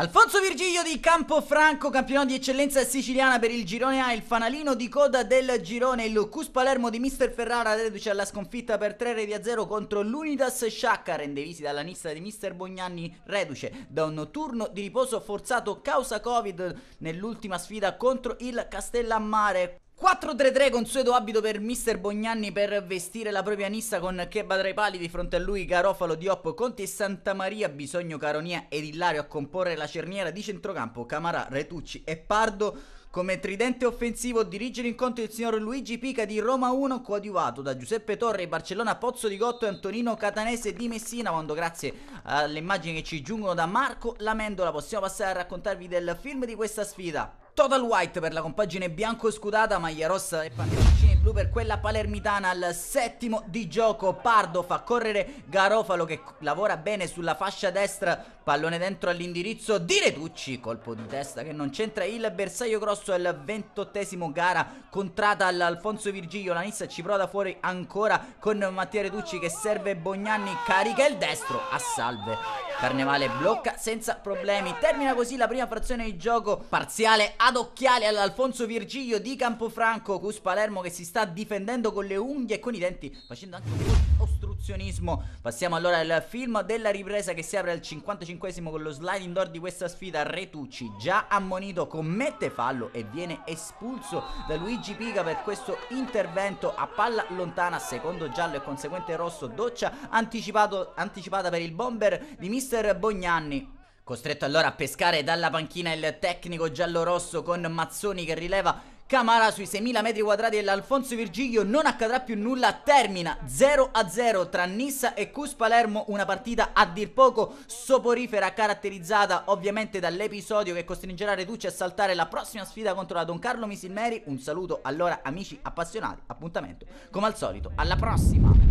Alfonso Virgilio di Campofranco, campione di eccellenza siciliana per il girone A, il fanalino di coda del girone, il Cus Palermo di Mister Ferrara reduce alla sconfitta per 3 reti a 0 contro l'Unidas Sciacca, rendevisi dalla nista di Mister Bognanni, reduce da un turno di riposo forzato causa Covid nell'ultima sfida contro il Castellammare. 4-3-3 consueto abito per Mister Bognanni per vestire la propria nissa con Cheba tra i pali di fronte a lui Garofalo, Diop, Conti e Santamaria Bisogno, Caronia ed Illario a comporre la cerniera di centrocampo Camara, Retucci e Pardo come tridente offensivo dirige l'incontro il signor Luigi Pica di Roma 1 coadiuvato da Giuseppe Torre, Barcellona Pozzo di Gotto e Antonino Catanese di Messina quando grazie alle immagini che ci giungono da Marco Lamendola possiamo passare a raccontarvi del film di questa sfida Total White per la compagine bianco scudata, maglia rossa e pantaloncini blu per quella palermitana al settimo di gioco. Pardo fa correre Garofalo che lavora bene sulla fascia destra, pallone dentro all'indirizzo di Retucci, colpo di testa che non c'entra il bersaglio grosso al ventottesimo gara contrata all'Alfonso Virgilio, la Nissa ci prova da fuori ancora con Mattia Retucci che serve Bognanni, carica il destro a salve. Carnevale blocca senza problemi. Termina così la prima frazione di gioco parziale ad occhiali all'Alfonso Virgilio di Campofranco. Cus Palermo che si sta difendendo con le unghie e con i denti, facendo anche un ostruzionismo. Passiamo allora al film della ripresa che si apre al 55 con lo sliding door di questa sfida. Retucci, già ammonito, commette fallo e viene espulso da Luigi Pica per questo intervento a palla lontana, secondo giallo e conseguente rosso. Doccia anticipato, anticipata per il bomber di Mr mister Bognanni. Costretto allora a pescare dalla panchina il tecnico giallo-rosso con Mazzoni che rileva Camara sui 6.000 metri quadrati dell'Alfonso Virgilio non accadrà più nulla, termina 0-0 tra Nissa e Cus Palermo, una partita a dir poco soporifera caratterizzata ovviamente dall'episodio che costringerà Reduce a saltare la prossima sfida contro la Don Carlo Misilmeri, un saluto allora amici appassionati, appuntamento come al solito, alla prossima!